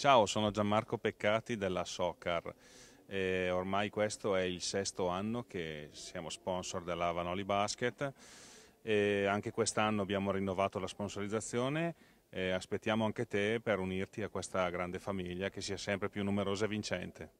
Ciao, sono Gianmarco Peccati della Socar. E ormai questo è il sesto anno che siamo sponsor della Vanoli Basket. E anche quest'anno abbiamo rinnovato la sponsorizzazione e aspettiamo anche te per unirti a questa grande famiglia che sia sempre più numerosa e vincente.